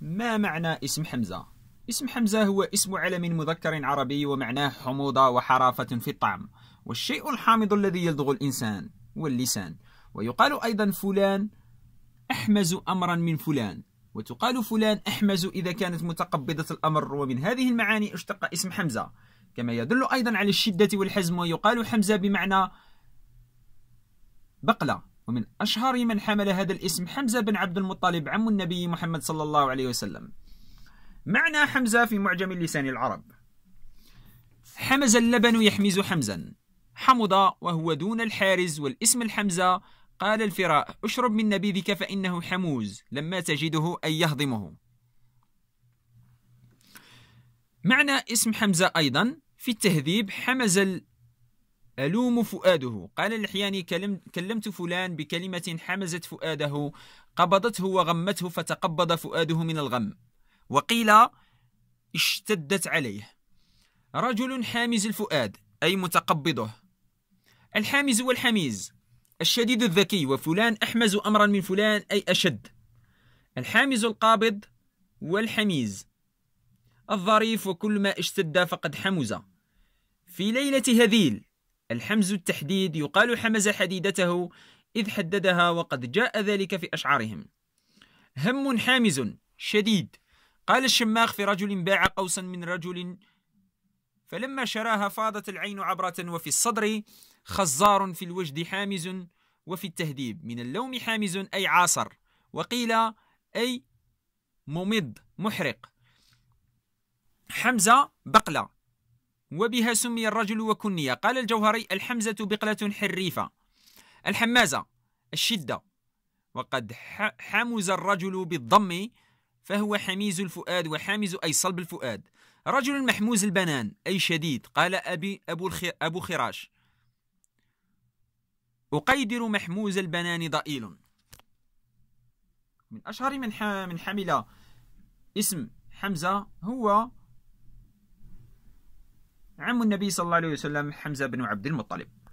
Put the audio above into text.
ما معنى اسم حمزة؟ اسم حمزة هو اسم علم مذكر عربي ومعناه حموضة وحرافة في الطعم والشيء الحامض الذي يلدغ الإنسان واللسان ويقال أيضا فلان أحمز أمرا من فلان وتقال فلان أحمز إذا كانت متقبضة الأمر ومن هذه المعاني اشتق اسم حمزة كما يدل أيضا على الشدة والحزم ويقال حمزة بمعنى بقلة ومن أشهر من حمل هذا الاسم حمزة بن عبد المطلب عم النبي محمد صلى الله عليه وسلم معنى حمزة في معجم لسان العرب حمز اللبن يحمز حمزا حمض وهو دون الحارز والاسم الحمزة قال الفراء اشرب من نبيذك فإنه حموز لما تجده أي يهضمه معنى اسم حمزة أيضا في التهذيب حمز ألوم فؤاده قال الحياني كلمت فلان بكلمة حمزت فؤاده قبضته وغمته فتقبض فؤاده من الغم وقيل اشتدت عليه رجل حامز الفؤاد أي متقبضه الحامز والحميز الشديد الذكي وفلان أحمز أمرا من فلان أي أشد الحامز القابض والحميز الظريف وكل ما اشتد فقد حمز في ليلة هذيل الحمز التحديد يقال حمز حديدته إذ حددها وقد جاء ذلك في أشعارهم هم حامز شديد قال الشماخ في رجل باع قوسا من رجل فلما شراها فاضت العين عبرة وفي الصدر خزار في الوجد حامز وفي التهذيب من اللوم حامز أي عاصر وقيل أي ممض محرق حمزة بقلة وبها سمي الرجل وكني قال الجوهري الحمزة بقلة حريفة الحمازة الشدة وقد حمز الرجل بالضم فهو حميز الفؤاد وحامز أي صلب الفؤاد رجل محموز البنان أي شديد قال أبي أبو, أبو خراش أقيدر محموز البنان ضئيل من أشهر من, من حمل اسم حمزة هو عم النبي صلى الله عليه وسلم حمزة بن عبد المطلب